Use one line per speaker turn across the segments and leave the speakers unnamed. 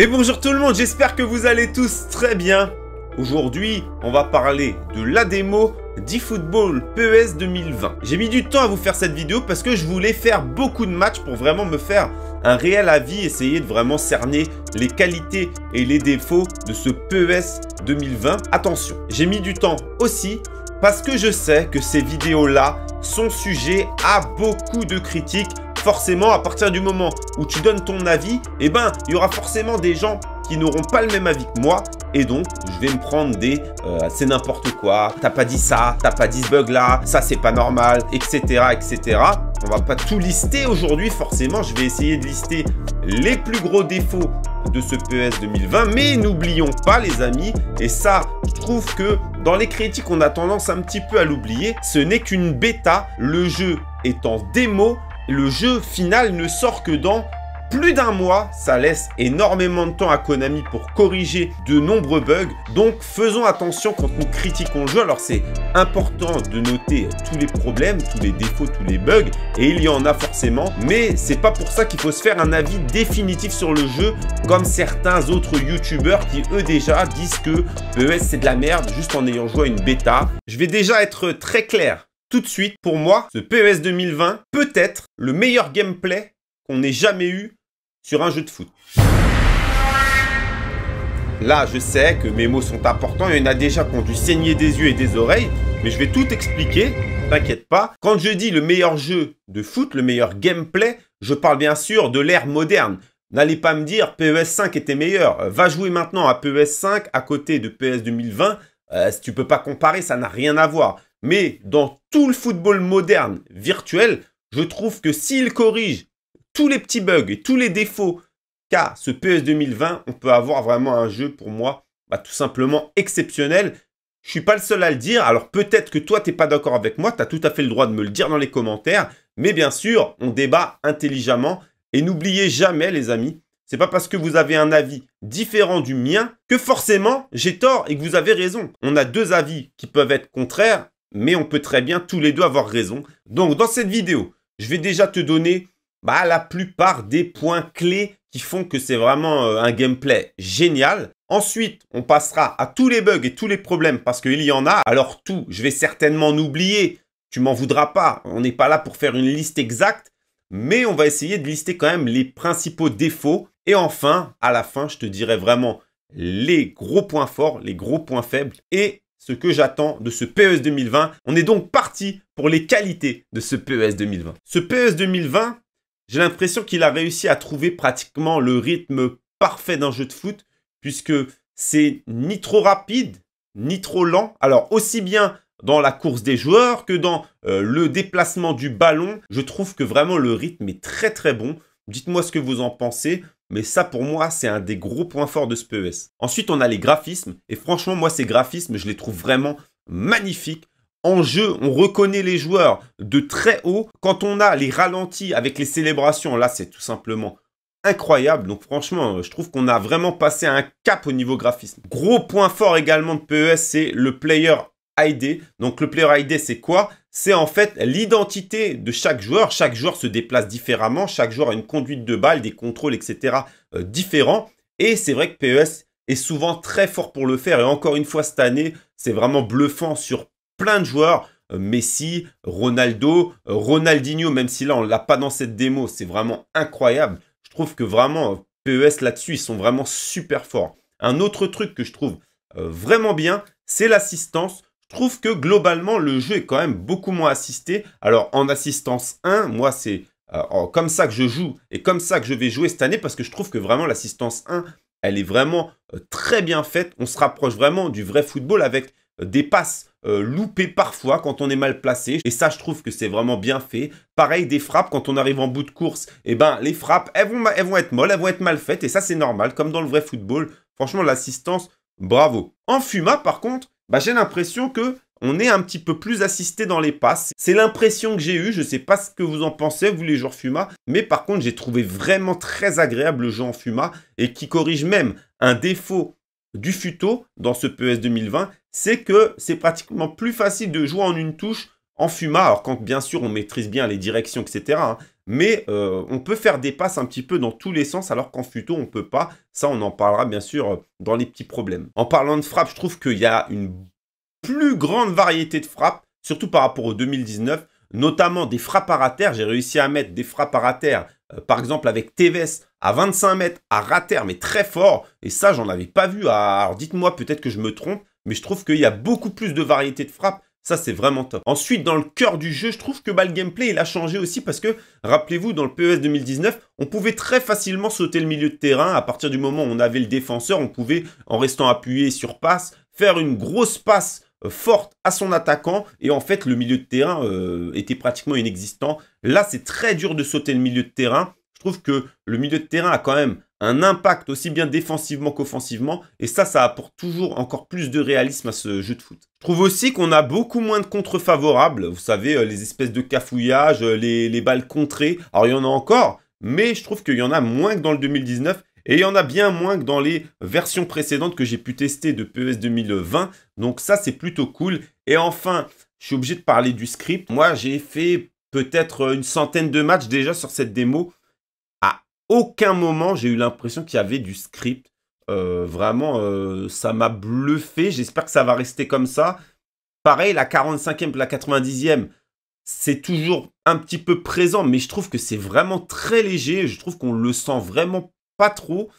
Et bonjour tout le monde, j'espère que vous allez tous très bien. Aujourd'hui, on va parler de la démo d'eFootball PES 2020. J'ai mis du temps à vous faire cette vidéo parce que je voulais faire beaucoup de matchs pour vraiment me faire un réel avis, essayer de vraiment cerner les qualités et les défauts de ce PES 2020. Attention, j'ai mis du temps aussi parce que je sais que ces vidéos-là sont sujets à beaucoup de critiques. Forcément, à partir du moment où tu donnes ton avis, eh ben, il y aura forcément des gens qui n'auront pas le même avis que moi et donc je vais me prendre des euh, c'est n'importe quoi, t'as pas dit ça, t'as pas dit ce bug là, ça c'est pas normal, etc. etc. On va pas tout lister aujourd'hui forcément, je vais essayer de lister les plus gros défauts de ce PES 2020. Mais n'oublions pas, les amis, et ça, je trouve que dans les critiques, on a tendance un petit peu à l'oublier, ce n'est qu'une bêta, le jeu est en démo, le jeu final ne sort que dans plus d'un mois, ça laisse énormément de temps à Konami pour corriger de nombreux bugs, donc faisons attention quand nous critiquons le jeu. Alors c'est important de noter tous les problèmes, tous les défauts, tous les bugs, et il y en a forcément, mais c'est pas pour ça qu'il faut se faire un avis définitif sur le jeu, comme certains autres Youtubers qui eux déjà disent que PES c'est de la merde juste en ayant joué à une bêta. Je vais déjà être très clair. Tout de suite, pour moi, ce PES 2020, peut-être le meilleur gameplay qu'on ait jamais eu sur un jeu de foot. Là, je sais que mes mots sont importants, il y en a déjà qui ont dû saigner des yeux et des oreilles, mais je vais tout expliquer, t'inquiète pas. Quand je dis le meilleur jeu de foot, le meilleur gameplay, je parle bien sûr de l'ère moderne. N'allez pas me dire PES 5 était meilleur. Euh, va jouer maintenant à PES 5 à côté de PES 2020. Euh, si tu peux pas comparer, ça n'a rien à voir. Mais dans tout le football moderne virtuel, je trouve que s'il corrige tous les petits bugs et tous les défauts qu'a ce PS 2020, on peut avoir vraiment un jeu pour moi bah, tout simplement exceptionnel. Je suis pas le seul à le dire, alors peut-être que toi t'es pas d'accord avec moi, tu as tout à fait le droit de me le dire dans les commentaires, mais bien sûr, on débat intelligemment et n'oubliez jamais les amis, c'est pas parce que vous avez un avis différent du mien que forcément j'ai tort et que vous avez raison. On a deux avis qui peuvent être contraires, mais on peut très bien tous les deux avoir raison. Donc dans cette vidéo, je vais déjà te donner bah, la plupart des points clés qui font que c'est vraiment euh, un gameplay génial. Ensuite, on passera à tous les bugs et tous les problèmes parce qu'il y en a. Alors tout, je vais certainement oublier. Tu m'en voudras pas. On n'est pas là pour faire une liste exacte. Mais on va essayer de lister quand même les principaux défauts. Et enfin, à la fin, je te dirai vraiment les gros points forts, les gros points faibles et ce que j'attends de ce PES 2020. On est donc parti pour les qualités de ce PES 2020. Ce PES 2020, j'ai l'impression qu'il a réussi à trouver pratiquement le rythme parfait d'un jeu de foot, puisque c'est ni trop rapide, ni trop lent. Alors aussi bien dans la course des joueurs que dans euh, le déplacement du ballon, je trouve que vraiment le rythme est très très bon. Dites-moi ce que vous en pensez. Mais ça, pour moi, c'est un des gros points forts de ce PES. Ensuite, on a les graphismes. Et franchement, moi, ces graphismes, je les trouve vraiment magnifiques en jeu, on reconnaît les joueurs de très haut. Quand on a les ralentis avec les célébrations, là c'est tout simplement incroyable. Donc franchement, je trouve qu'on a vraiment passé un cap au niveau graphisme. Gros point fort également de PES, c'est le player ID. Donc le player ID, c'est quoi C'est en fait l'identité de chaque joueur. Chaque joueur se déplace différemment, chaque joueur a une conduite de balle, des contrôles, etc. Euh, différents. Et c'est vrai que PES est souvent très fort pour le faire. Et encore une fois, cette année, c'est vraiment bluffant sur plein de joueurs. Euh, Messi, Ronaldo, euh, Ronaldinho, même si là on l'a pas dans cette démo, c'est vraiment incroyable. Je trouve que vraiment euh, PES là-dessus, ils sont vraiment super forts. Un autre truc que je trouve vraiment bien, c'est l'assistance. Je trouve que globalement le jeu est quand même beaucoup moins assisté. Alors en assistance 1, moi c'est comme ça que je joue et comme ça que je vais jouer cette année parce que je trouve que vraiment l'assistance 1, elle est vraiment très bien faite. On se rapproche vraiment du vrai football avec des passes euh, loupées parfois quand on est mal placé. Et ça, je trouve que c'est vraiment bien fait. Pareil, des frappes, quand on arrive en bout de course, eh ben, les frappes, elles vont, elles vont être molles, elles vont être mal faites. Et ça, c'est normal, comme dans le vrai football. Franchement, l'assistance, bravo. En Fuma, par contre, bah, j'ai l'impression que on est un petit peu plus assisté dans les passes. C'est l'impression que j'ai eue, je ne sais pas ce que vous en pensez, vous les joueurs Fuma, mais par contre j'ai trouvé vraiment très agréable le jeu en Fuma et qui corrige même un défaut du futo dans ce PES 2020, c'est que c'est pratiquement plus facile de jouer en une touche en FUMA, alors quand bien sûr on maîtrise bien les directions, etc. Hein. mais euh, on peut faire des passes un petit peu dans tous les sens, alors qu'en futo, on ne peut pas. Ça, on en parlera bien sûr euh, dans les petits problèmes. En parlant de frappe, je trouve qu'il y a une plus grande variété de frappes, surtout par rapport au 2019, notamment des frappes à terre. J'ai réussi à mettre des frappes à terre, euh, par exemple avec Tevez à 25 mètres, à rater, mais très fort. Et ça, j'en avais pas vu. Alors dites-moi, peut-être que je me trompe, mais je trouve qu'il y a beaucoup plus de variété de frappe. Ça, c'est vraiment top. Ensuite, dans le cœur du jeu, je trouve que le gameplay, il a changé aussi parce que, rappelez-vous, dans le PES 2019, on pouvait très facilement sauter le milieu de terrain. À partir du moment où on avait le défenseur, on pouvait, en restant appuyé sur passe, faire une grosse passe euh, forte à son attaquant et en fait le milieu de terrain euh, était pratiquement inexistant. Là c'est très dur de sauter le milieu de terrain je trouve que le milieu de terrain a quand même un impact aussi bien défensivement qu'offensivement. Et ça, ça apporte toujours encore plus de réalisme à ce jeu de foot. Je trouve aussi qu'on a beaucoup moins de contre-favorables. Vous savez, euh, les espèces de cafouillages, euh, les, les, balles contrées. Alors, il y en a encore, mais je trouve qu'il y en a moins que dans le 2019. Et il y en a bien moins que dans les versions précédentes que j'ai pu tester de PES 2020. Donc ça, c'est plutôt cool. Et enfin, je suis obligé de parler du script. Moi, j'ai fait peut-être une centaine de matchs déjà sur cette démo aucun moment, j'ai eu l'impression qu'il y avait du script. Euh, vraiment, euh, ça m'a bluffé. J'espère que ça va rester comme ça. Pareil, la 45e, la 90e, c'est toujours un petit peu présent, mais je trouve que c'est vraiment très léger. Je trouve qu'on le sent vraiment pas trop.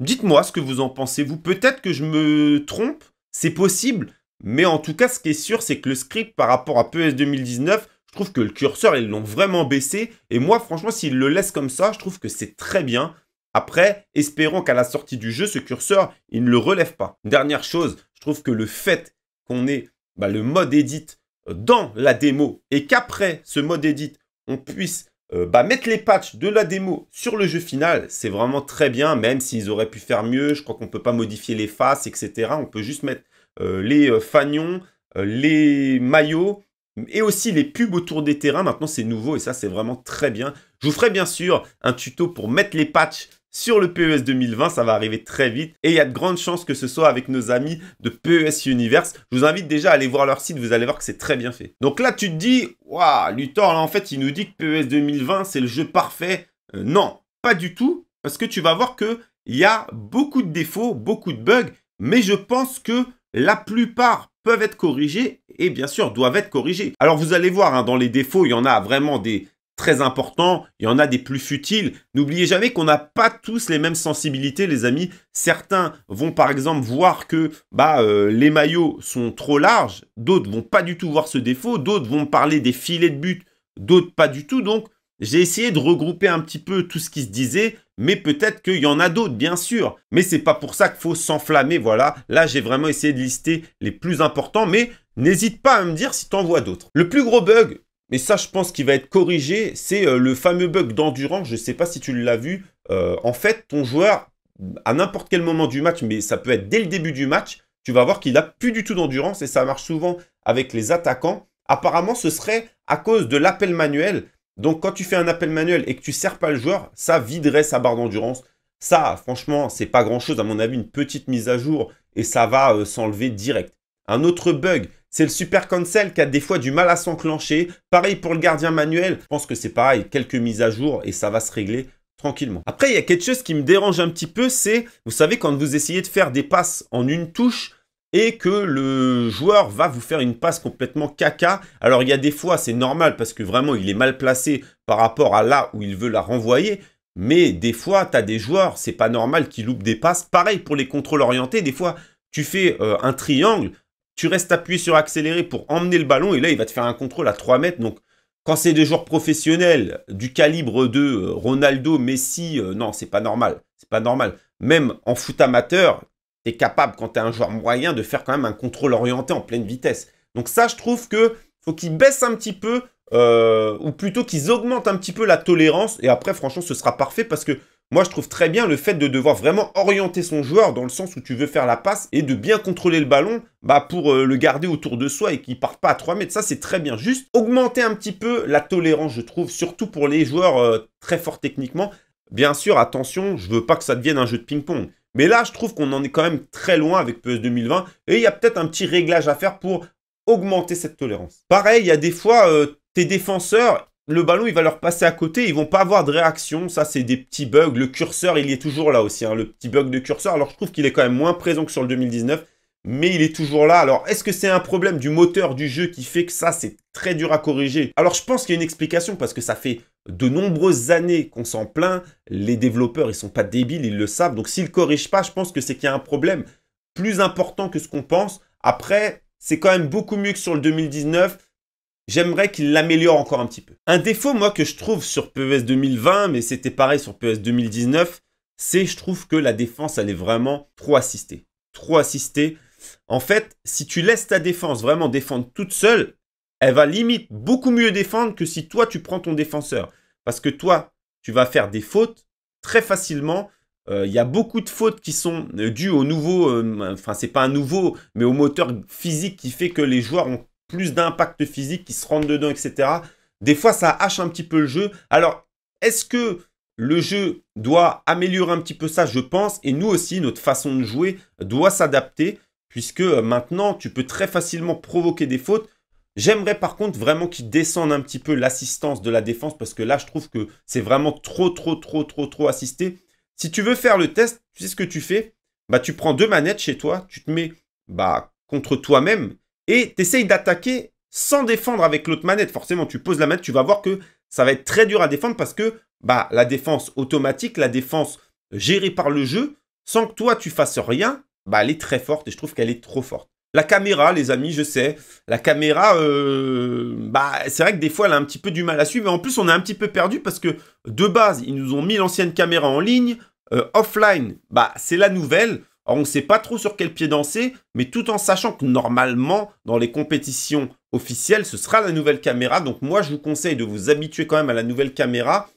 Dites-moi ce que vous en pensez. Vous, peut-être que je me trompe, c'est possible. Mais en tout cas, ce qui est sûr, c'est que le script par rapport à PES 2019, je trouve que le curseur, ils l'ont vraiment baissé. Et moi, franchement, s'ils le laissent comme ça, je trouve que c'est très bien. Après, espérons qu'à la sortie du jeu, ce curseur, il ne le relève pas. Dernière chose, je trouve que le fait qu'on ait bah, le mode edit euh, dans la démo et qu'après ce mode edit, on puisse euh, bah, mettre les patchs de la démo sur le jeu final, c'est vraiment très bien, même s'ils auraient pu faire mieux. Je crois qu'on ne peut pas modifier les faces, etc. On peut juste mettre euh, les fanions, les maillots et aussi les pubs autour des terrains. Maintenant, c'est nouveau et ça, c'est vraiment très bien. Je vous ferai bien sûr un tuto pour mettre les patchs sur le PES 2020, ça va arriver très vite et il y a de grandes chances que ce soit avec nos amis de PES Universe. Je vous invite déjà à aller voir leur site, vous allez voir que c'est très bien fait. Donc là, tu te dis, waouh, Luthor, là, en fait, il nous dit que PES 2020, c'est le jeu parfait. Euh, non, pas du tout, parce que tu vas voir que il y a beaucoup de défauts, beaucoup de bugs, mais je pense que la plupart, peuvent être corrigés et bien sûr doivent être corrigés. Alors vous allez voir, hein, dans les défauts, il y en a vraiment des très importants, il y en a des plus futiles. N'oubliez jamais qu'on n'a pas tous les mêmes sensibilités, les amis. Certains vont par exemple voir que bah, euh, les maillots sont trop larges, d'autres vont pas du tout voir ce défaut, d'autres vont parler des filets de but, d'autres pas du tout. Donc j'ai essayé de regrouper un petit peu tout ce qui se disait, mais peut-être qu'il y en a d'autres, bien sûr. Mais c'est pas pour ça qu'il faut s'enflammer, voilà. Là, j'ai vraiment essayé de lister les plus importants, mais n'hésite pas à me dire si en vois d'autres. Le plus gros bug, mais ça, je pense qu'il va être corrigé, c'est euh, le fameux bug d'endurance. Je ne sais pas si tu l'as vu. Euh, en fait, ton joueur, à n'importe quel moment du match, mais ça peut être dès le début du match, tu vas voir qu'il n'a plus du tout d'endurance et ça marche souvent avec les attaquants. Apparemment, ce serait à cause de l'appel manuel. Donc quand tu fais un appel manuel et que tu sers pas le joueur, ça viderait sa barre d'endurance. Ça, franchement, c'est pas grand-chose. À mon avis, une petite mise à jour et ça va euh, s'enlever direct. Un autre bug, c'est le super cancel qui a des fois du mal à s'enclencher. Pareil pour le gardien manuel. Je pense que c'est pareil, quelques mises à jour et ça va se régler tranquillement. Après, il y a quelque chose qui me dérange un petit peu, c'est, vous savez, quand vous essayez de faire des passes en une touche, et que le joueur va vous faire une passe complètement caca. Alors il y a des fois, c'est normal parce que vraiment il est mal placé par rapport à là où il veut la renvoyer. Mais des fois, tu as des joueurs, c'est pas normal qu'ils loupent des passes. Pareil pour les contrôles orientés, des fois, tu fais euh, un triangle, tu restes appuyé sur accéléré pour emmener le ballon et là, il va te faire un contrôle à 3 mètres. Donc, quand c'est des joueurs professionnels du calibre de euh, Ronaldo, Messi, euh, non, c'est pas normal. C'est pas normal. Même en foot amateur, capable, quand tu es un joueur moyen, de faire quand même un contrôle orienté en pleine vitesse. Donc ça, je trouve que faut qu'ils baissent un petit peu, euh, ou plutôt qu'ils augmentent un petit peu la tolérance, et après, franchement, ce sera parfait, parce que moi, je trouve très bien le fait de devoir vraiment orienter son joueur dans le sens où tu veux faire la passe et de bien contrôler le ballon bah, pour euh, le garder autour de soi et qu'il ne parte pas à 3 mètres. Ça, c'est très bien. Juste augmenter un petit peu la tolérance, je trouve, surtout pour les joueurs euh, très forts techniquement. Bien sûr, attention, je veux pas que ça devienne un jeu de ping-pong. Mais là, je trouve qu'on en est quand même très loin avec PES 2020 et il y a peut-être un petit réglage à faire pour augmenter cette tolérance. Pareil, il y a des fois, euh, tes défenseurs, le ballon, il va leur passer à côté, ils vont pas avoir de réaction. Ça, c'est des petits bugs. Le curseur, il est toujours là aussi. Hein, le petit bug de curseur, alors je trouve qu'il est quand même moins présent que sur le 2019 mais il est toujours là. Alors, est-ce que c'est un problème du moteur du jeu qui fait que ça, c'est très dur à corriger Alors, je pense qu'il y a une explication parce que ça fait de nombreuses années qu'on s'en plaint. Les développeurs, ils sont pas débiles, ils le savent. Donc s'ils corrigent pas, je pense que c'est qu'il y a un problème plus important que ce qu'on pense. Après, c'est quand même beaucoup mieux que sur le 2019. J'aimerais qu'il l'améliore encore un petit peu. Un défaut, moi, que je trouve sur PES 2020, mais c'était pareil sur PES 2019, c'est je trouve que la défense, elle est vraiment trop assistée. Trop assistée. En fait, si tu laisses ta défense vraiment défendre toute seule, elle va limite beaucoup mieux défendre que si toi tu prends ton défenseur. Parce que toi, tu vas faire des fautes très facilement. Euh, il y a beaucoup de fautes qui sont euh, dues au nouveau, euh, enfin c'est pas un nouveau, mais au moteur physique qui fait que les joueurs ont plus d'impact physique, qui se rendent dedans, etc. Des fois, ça hache un petit peu le jeu. Alors, est-ce que le jeu doit améliorer un petit peu ça, je pense, et nous aussi, notre façon de jouer doit s'adapter, puisque maintenant, tu peux très facilement provoquer des fautes. J'aimerais par contre vraiment qu'il descende un petit peu l'assistance de la défense parce que là, je trouve que c'est vraiment trop, trop, trop, trop, trop assisté. Si tu veux faire le test, tu sais ce que tu fais Bah, tu prends deux manettes chez toi, tu te mets bah, contre toi-même et tu essayes d'attaquer sans défendre avec l'autre manette. Forcément, tu poses la manette, tu vas voir que ça va être très dur à défendre parce que bah, la défense automatique, la défense gérée par le jeu, sans que toi tu fasses rien, bah, elle est très forte et je trouve qu'elle est trop forte. La caméra, les amis, je sais. La caméra, euh, bah, c'est vrai que des fois, elle a un petit peu du mal à suivre. Et en plus, on est un petit peu perdu parce que de base, ils nous ont mis l'ancienne caméra en ligne. Euh, offline, bah, c'est la nouvelle. Alors, on ne sait pas trop sur quel pied danser, mais tout en sachant que normalement, dans les compétitions officielles, ce sera la nouvelle caméra. Donc moi, je vous conseille de vous habituer quand même à la nouvelle caméra.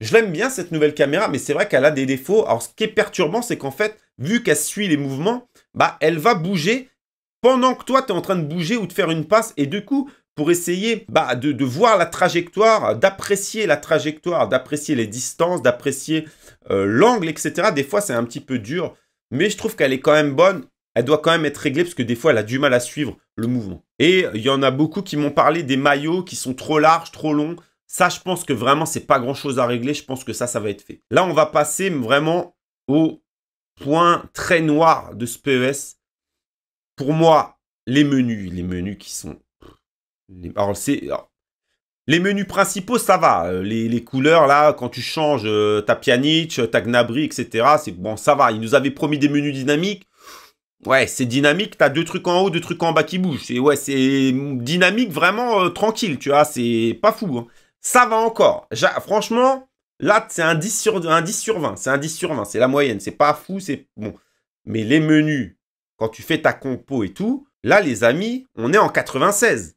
Je l'aime bien, cette nouvelle caméra, mais c'est vrai qu'elle a des défauts. Alors, ce qui est perturbant, c'est qu'en fait, vu qu'elle suit les mouvements, bah, elle va bouger pendant que toi, tu es en train de bouger ou de faire une passe, et du coup, pour essayer bah, de, voir la trajectoire, d'apprécier la trajectoire, d'apprécier les distances, d'apprécier euh, l'angle, etc. Des fois, c'est un petit peu dur, mais je trouve qu'elle est quand même bonne. Elle doit quand même être réglée parce que des fois, elle a du mal à suivre le mouvement. Et il y en a beaucoup qui m'ont parlé des maillots qui sont trop larges, trop longs. Ça, je pense que vraiment, c'est pas grand-chose à régler. Je pense que ça, ça va être fait. Là, on va passer vraiment au point très noir de ce PES pour moi, les menus, les menus qui sont... Les, Les menus principaux, ça va. Euh, les, couleurs, là, quand tu changes, euh, ta pianitch, euh, ta gnabri, etc. C'est bon, ça va. Ils nous avaient promis des menus dynamiques. Ouais, c'est dynamique. T'as deux trucs en haut, deux trucs en bas qui bougent. C'est ouais, c'est dynamique, vraiment tranquille. Tu vois, c'est pas fou. Hein. Ça va encore. franchement, là, c'est un 10 sur un 10 sur 20. C'est un 10 sur 20. C'est la moyenne. C'est pas fou. C'est bon. Mais les menus quand tu fais ta compo et tout, là les amis, on est en 96.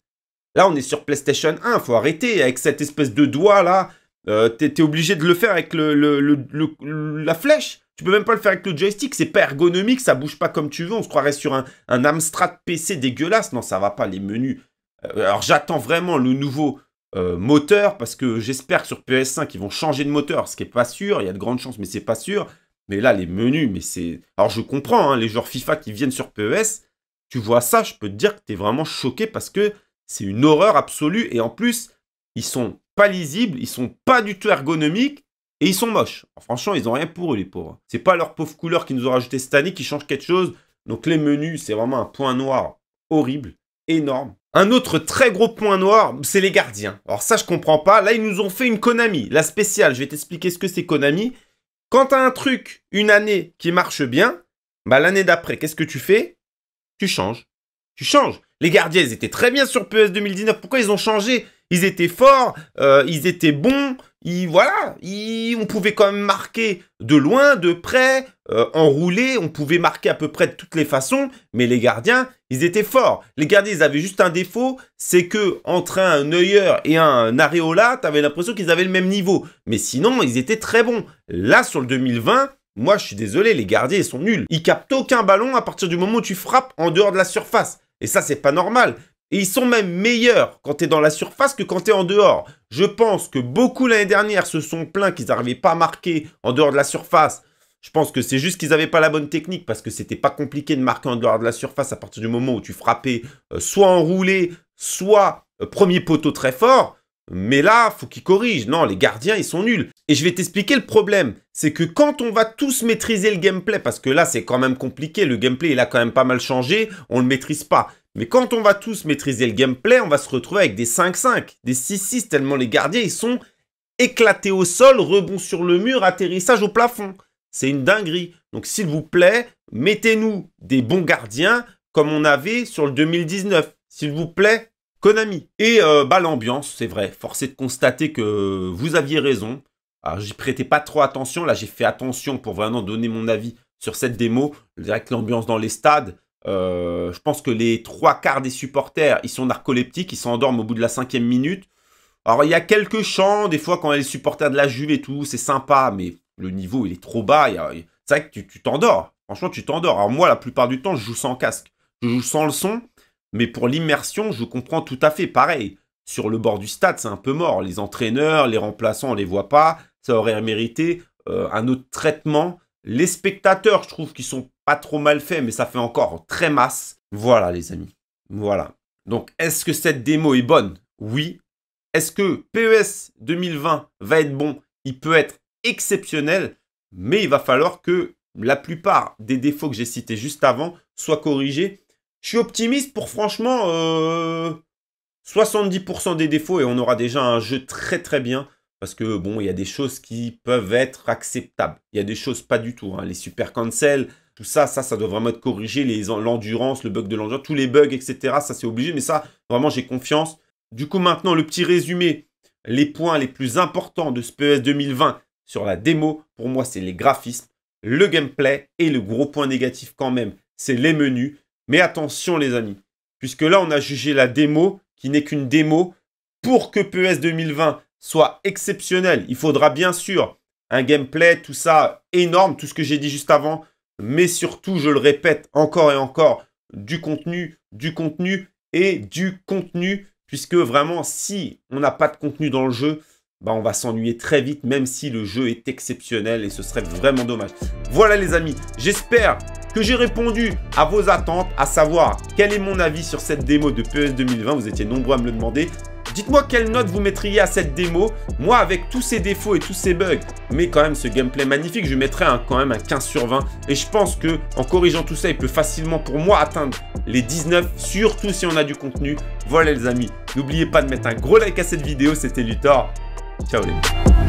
Là on est sur PlayStation 1, faut arrêter avec cette espèce de doigt là. Euh, t'es, obligé de le faire avec le, la flèche. Tu peux même pas le faire avec le joystick, c'est pas ergonomique, ça bouge pas comme tu veux. On se croirait sur un, Amstrad PC dégueulasse. Non, ça va pas, les menus. Euh, alors j'attends vraiment le nouveau euh, moteur parce que j'espère que sur PS5 ils vont changer de moteur, ce qui est pas sûr. Il y a de grandes chances, mais c'est pas sûr. Mais là, les menus, mais c'est... Alors, je comprends, hein, les joueurs FIFA qui viennent sur PES, tu vois ça, je peux te dire que tu es vraiment choqué parce que c'est une horreur absolue. Et en plus, ils sont pas lisibles, ils sont pas du tout ergonomiques et ils sont moches. franchement, ils ont rien pour eux, les pauvres. C'est pas leur pauvre couleur qui nous ont rajouté cette année qui change quelque chose. Donc, les menus, c'est vraiment un point noir horrible, énorme. Un autre très gros point noir, c'est les gardiens. Alors ça, je comprends pas. Là, ils nous ont fait une Konami, la spéciale. Je vais t'expliquer ce que c'est Konami. Quand tu as un truc, une année qui marche bien, bah, l'année d'après, qu'est-ce que tu fais Tu changes. Tu changes. Les gardiens, ils étaient très bien sur PS e 2019. Pourquoi ils ont changé Ils étaient forts, euh, ils étaient bons. voilà, on pouvait quand même marquer de loin, de près. Euh, Enroulé, on pouvait marquer à peu près de toutes les façons, mais les gardiens, ils étaient forts. Les gardiens, ils avaient juste un défaut, c'est que entre un Neuer et un areola, avais l'impression qu'ils avaient le même niveau. Mais sinon, ils étaient très bons. Là, sur le 2020, moi, je suis désolé, les gardiens, ils sont nuls. Ils captent aucun ballon à partir du moment où tu frappes en dehors de la surface. Et ça, c'est pas normal. Et ils sont même meilleurs quand tu es dans la surface que quand tu es en dehors. Je pense que beaucoup l'année dernière se sont plaints qu'ils n'arrivaient pas à marquer en dehors de la surface je pense que c'est juste qu'ils n'avaient pas la bonne technique parce que c'était pas compliqué de marquer en dehors de la surface à partir du moment où tu frappais soit euh, soit enroulé, soit euh, premier poteau très fort. Mais là, faut qu'ils corrigent. Non, les gardiens, ils sont nuls. Et je vais t'expliquer le problème. C'est que quand on va tous maîtriser le gameplay, parce que là, c'est quand même compliqué, le gameplay, il a quand même pas mal changé, on ne le maîtrise pas. Mais quand on va tous maîtriser le gameplay, on va se retrouver avec des 5-5, des 6-6, tellement les gardiens, ils sont éclatés au sol, rebond sur le mur, atterrissage au plafond. C'est une dinguerie. Donc s'il vous plaît, mettez-nous des bons gardiens comme on avait sur le 2019. S'il vous plaît, Konami. Et euh, bah, l'ambiance, c'est vrai. Forcé de constater que vous aviez raison. Alors j'y prêtais pas trop attention. Là, j'ai fait attention pour vraiment donner mon avis sur cette démo. Je que l'ambiance dans les stades, euh, je pense que les trois quarts des supporters, ils sont narcoleptiques, ils s'endorment au bout de la cinquième minute. Alors, il y a quelques chants, des fois, quand les supporters de la Juve et tout, c'est sympa, mais le niveau il est trop bas. C'est vrai que tu t'endors. Franchement, tu t'endors. Alors moi, la plupart du temps, je joue sans casque. Je joue sans le son, mais pour l'immersion, je comprends tout à fait. Pareil, sur le bord du stade, c'est un peu mort. Les entraîneurs, les remplaçants, on les voit pas. Ça aurait mérité euh, un autre traitement. Les spectateurs, je trouve qu'ils sont pas trop mal faits, mais ça fait encore très masse. Voilà, les amis. Voilà. Donc, est-ce que cette démo est bonne Oui. Est-ce que PES 2020 va être bon Il peut être exceptionnel, mais il va falloir que la plupart des défauts que j'ai cités juste avant soient corrigés. Je suis optimiste pour franchement 70% euh, des défauts et on aura déjà un jeu très très bien. Parce que bon, il y a des choses qui peuvent être acceptables. Il y a des choses pas du tout. Hein. Les super cancels, tout ça, ça, ça doit vraiment être corrigé. L'endurance, le bug de l'endurance, tous les bugs, etc. Ça, c'est obligé. Mais ça, vraiment, j'ai confiance. Du coup, maintenant, le petit résumé. Les points les plus importants de ce PES 2020, sur la démo, pour moi, c'est les graphismes, le gameplay et le gros point négatif quand même, c'est les menus. Mais attention les amis, puisque là, on a jugé la démo, qui n'est qu'une démo, pour que PES 2020 soit exceptionnel, il faudra bien sûr un gameplay, tout ça énorme, tout ce que j'ai dit juste avant, mais surtout, je le répète encore et encore, du contenu, du contenu et du contenu, puisque vraiment, si on n'a pas de contenu dans le jeu, bah, on va s'ennuyer très vite, même si le jeu est exceptionnel et ce serait vraiment dommage. Voilà les amis, j'espère que j'ai répondu à vos attentes, à savoir quel est mon avis sur cette démo de PES 2020. Vous étiez nombreux à me le demander. Dites-moi quelle note vous mettriez à cette démo. Moi, avec tous ces défauts et tous ces bugs, mais quand même ce gameplay magnifique, je mettrais quand même un 15 sur 20. Et je pense que en corrigeant tout ça, il peut facilement pour moi atteindre les 19, surtout si on a du contenu. Voilà les amis, n'oubliez pas de mettre un gros like à cette vidéo. C'était Luthor. Ciao.